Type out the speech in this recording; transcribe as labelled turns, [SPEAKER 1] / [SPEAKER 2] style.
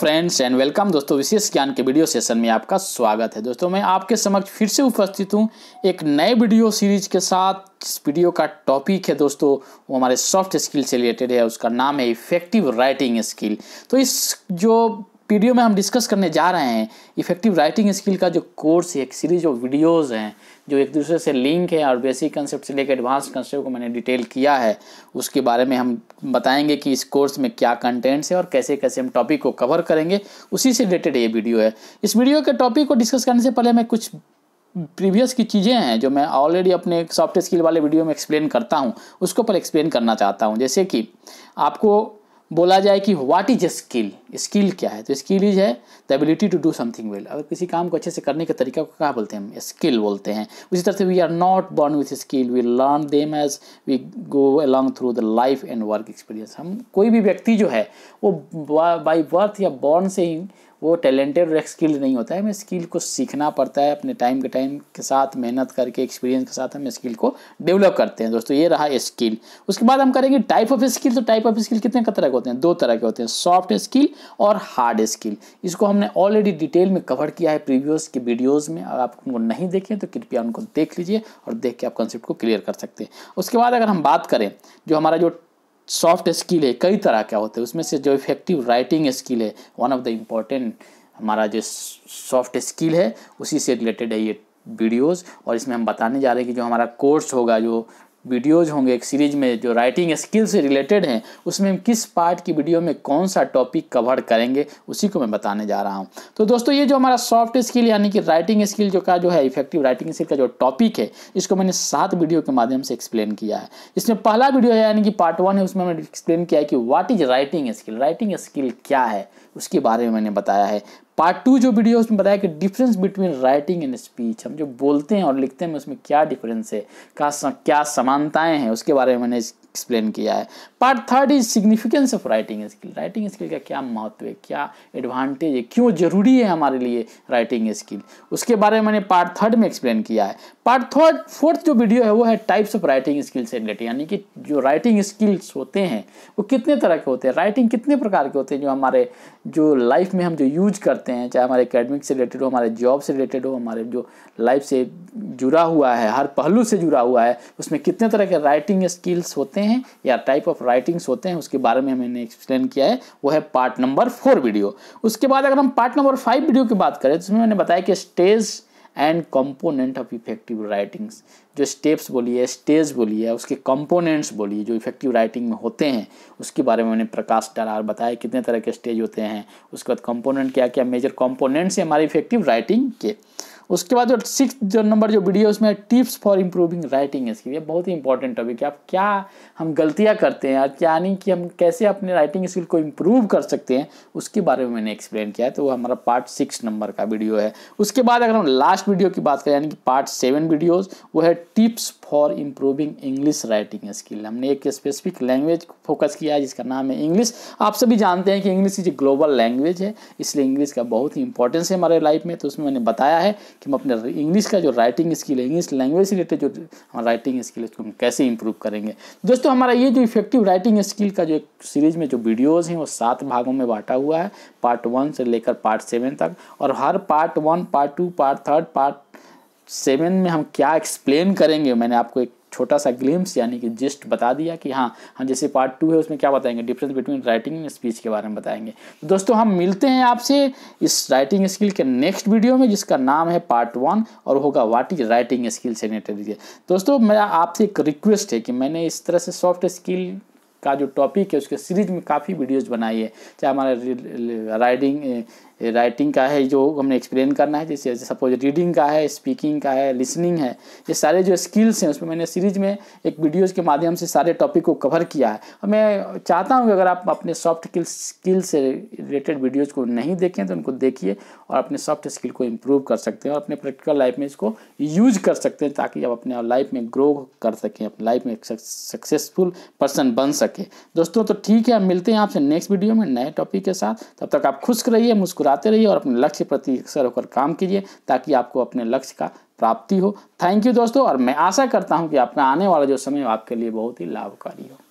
[SPEAKER 1] friends and welcome दोस्तों विशेष ज्ञान के वीडियो सेशन में आपका स्वागत है दोस्तों मैं आपके समक्ष फिर से उपस्थित हूँ एक नए वीडियो सीरीज के साथ इस वीडियो का टॉपिक है दोस्तों वो हमारे सॉफ्ट स्किल से रिलेटेड है उसका नाम है इफेक्टिव राइटिंग स्किल तो इस जो वीडियो में हम डिस्कस करने जा रहे हैं इफेक्टिव राइटिंग स्किल का जो कोर्स एक सीरीज ऑफ वीडियोज़ हैं जो एक दूसरे से लिंक है और बेसिक कंसेप्ट से लेकर एडवांस कंसेप्ट को मैंने डिटेल किया है उसके बारे में हम बताएंगे कि इस कोर्स में क्या कंटेंट्स है और कैसे कैसे हम टॉपिक को कवर करेंगे उसी से रिलेटेड ये वीडियो है इस वीडियो के टॉपिक को डिस्कस करने से पहले मैं कुछ प्रीवियस की चीज़ें हैं जो मैं ऑलरेडी अपने सॉफ्ट स्किल वाले वीडियो में एक्सप्लेन करता हूँ उसको पर एक्सप्लेन करना चाहता हूँ जैसे कि आपको बोला जाए कि व्हाट इज स्किल स्किल क्या है तो स्किल इज है the ability to do something well अगर किसी काम को अच्छे से करने का तरीका को क्या बोलते हैं हम स्किल बोलते हैं उसी तरह से we are not born with skill we learn them as we go along through the life and work experience हम कोई भी व्यक्ति जो है वो बाई बर्थ या बॉर्न से ही वो टैलेंटेड और स्किल्ड नहीं होता है हमें स्किल को सीखना पड़ता है अपने टाइम के टाइम के साथ मेहनत करके एक्सपीरियंस के साथ हम स्किल को डेवलप करते हैं दोस्तों ये रहा स्किल उसके बाद हम करेंगे टाइप ऑफ स्किल तो टाइप ऑफ स्किल कितने तरह के होते हैं दो तरह के होते हैं सॉफ्ट स्किल और हार्ड स्किल इसको हमने ऑलरेडी डिटेल में कवर किया है प्रीवियस के वीडियोज़ में अगर आप उनको नहीं देखें तो कृपया उनको देख लीजिए और देख के आप कॉन्सेप्ट को क्लियर कर सकते हैं उसके बाद अगर हम बात करें जो हमारा जो सॉफ्ट स्किल है कई तरह का होते हैं उसमें से जो इफेक्टिव राइटिंग स्किल है वन ऑफ द इम्पॉर्टेंट हमारा जो सॉफ्ट स्किल है उसी से रिलेटेड है ये वीडियोस और इसमें हम बताने जा रहे हैं कि जो हमारा कोर्स होगा जो वीडियोज होंगे एक सीरीज में जो राइटिंग स्किल से रिलेटेड हैं उसमें हम किस पार्ट की वीडियो में कौन सा टॉपिक कवर करेंगे उसी को मैं बताने जा रहा हूँ तो दोस्तों ये जो हमारा सॉफ्ट स्किल यानी कि राइटिंग स्किल जो का जो है इफेक्टिव राइटिंग स्किल का जो टॉपिक है इसको मैंने सात वीडियो के माध्यम से एक्सप्लेन किया है इसमें पहला वीडियो है यानी कि पार्ट वन है उसमें मैंने एक्सप्लेन किया है कि what is writing skill writing skill क्या है उसके बारे में मैंने बताया है पार्ट टू जो वीडियो उसमें बताया कि difference between writing and speech हम जो बोलते हैं और लिखते हैं उसमें क्या डिफरेंस है क्या क्या समानताएं हैं उसके बारे में मैंने एक्सप्लेन किया है part third is significance of writing skill writing skill का क्या महत्व है क्या एडवांटेज है क्यों ज़रूरी है हमारे लिए राइटिंग स्किल उसके बारे में मैंने पार्ट थर्ड में एक्सप्लेन किया है पार्ट थर्ड फोर्थ जो वीडियो है वो है टाइप्स ऑफ राइटिंग स्किल से रिलेटेड यानी कि जो राइटिंग स्किल्स होते हैं वो कितने तरह के होते हैं राइटिंग कितने प्रकार के होते हैं जो हमारे जो लाइफ में हम जो यूज करते हैं चाहे हमारे एकेडमिक से रिलेटेड हो हमारे जॉब से रिलेटेड हो हमारे जो लाइफ से जुड़ा हुआ है हर पहलू से जुड़ा हुआ है उसमें कितने तरह के राइटिंग स्किल्स होते हैं या टाइप ऑफ राइटिंग्स होते हैं उसके बारे में हमने एक्सप्लेन किया है वो है पार्ट नंबर फोर वीडियो उसके बाद अगर हम पार्ट नंबर फाइव वीडियो की बात करें तो उसमें मैंने बताया कि stage and component of effective writings जो स्टेप्स बोलिए स्टेज बोलिए उसके कंपोनेंट्स बोलिए जो इफेक्टिव राइटिंग में होते हैं उसके बारे में मैंने प्रकाश डाला और बताया कितने तरह के स्टेज होते हैं उसके बाद कंपोनेंट क्या क्या मेजर कंपोनेंट्स हैं हमारे इफेक्टिव राइटिंग के उसके बाद जो सिक्स जो नंबर जो वीडियो उसमें tips for improving writing skill ये बहुत ही इंपॉर्टेंट टॉपिक है आप क्या हम गलतियाँ करते हैं यानी कि हम कैसे अपने राइटिंग स्किल को इम्प्रूव कर सकते हैं उसके बारे में मैंने एक्सप्लेन किया है तो वो हमारा पार्ट सिक्स नंबर का वीडियो है उसके बाद अगर हम लास्ट वीडियो की बात करें यानी कि पार्ट सेवन वीडियोज़ वो है tips for improving English writing skill हमने एक स्पेसिफिक लैंग्वेज फोकस किया है जिसका नाम है इंग्लिश आप सभी जानते हैं कि इंग्लिश इज ग्लोबल लैंग्वेज है इसलिए इंग्लिश का बहुत ही इंपॉर्टेंस है हमारे लाइफ में तो उसमें मैंने बताया है कि हम अपने इंग्लिश का जो राइटिंग स्किल है इंग्लिश लैंग्वेज से रिलेटेड जो हमारा राइटिंग स्किल है उसको हम कैसे इंप्रूव करेंगे दोस्तों हमारा ये जो इफेक्टिव राइटिंग स्किल का जो एक सीरीज में जो वीडियोज़ हैं वो सात भागों में बांटा हुआ है पार्ट वन से लेकर पार्ट सेवन तक और हर part one part two part third part seven में हम क्या एक्सप्लेन करेंगे मैंने आपको एक छोटा सा ग्लिम्स यानी कि जिस्ट बता दिया कि हाँ हम हाँ, जैसे पार्ट टू है उसमें क्या बताएंगे difference between writing and speech के बारे में बताएंगे तो दोस्तों हम मिलते हैं आपसे इस राइटिंग स्किल के नेक्स्ट वीडियो में जिसका नाम है पार्ट वन और होगा वाट इज राइटिंग स्किल से रिलेटेड दोस्तों मेरा आपसे एक रिक्वेस्ट है कि मैंने इस तरह से सॉफ्ट स्किल का जो टॉपिक है उसके सीरीज में काफ़ी वीडियोज़ बनाई है चाहे हमारे राइडिंग राइटिंग का है जो हमने एक्सप्लेन करना है जैसे सपोज रीडिंग का है स्पीकिंग का है लिसनिंग है ये सारे जो स्किल्स हैं उसमें मैंने सीरीज में एक वीडियोज़ के माध्यम से सारे टॉपिक को कवर किया है और मैं चाहता हूँ कि अगर आप अपने सॉफ्ट स्किल्स से रिलेटेड वीडियोज़ को नहीं देखें तो उनको देखिए और अपने सॉफ्ट स्किल को इम्प्रूव कर सकते हैं और अपने प्रैक्टिकल लाइफ में इसको यूज कर सकते हैं ताकि आप अपने लाइफ में ग्रो कर सकें अपने लाइफ में सक्सेसफुल पर्सन बन सके दोस्तों तो ठीक है मिलते हैं आपसे नेक्स्ट वीडियो में नए टॉपिक के साथ तब तक आप खुश रहिए मुस्कुरा लगाते रहिए और अपने लक्ष्य प्रति अक्सर होकर काम कीजिए ताकि आपको अपने लक्ष्य का प्राप्ति हो थैंक यू दोस्तों और मैं आशा करता हूँ कि आपका आने वाला जो समय आपके लिए बहुत ही लाभकारी हो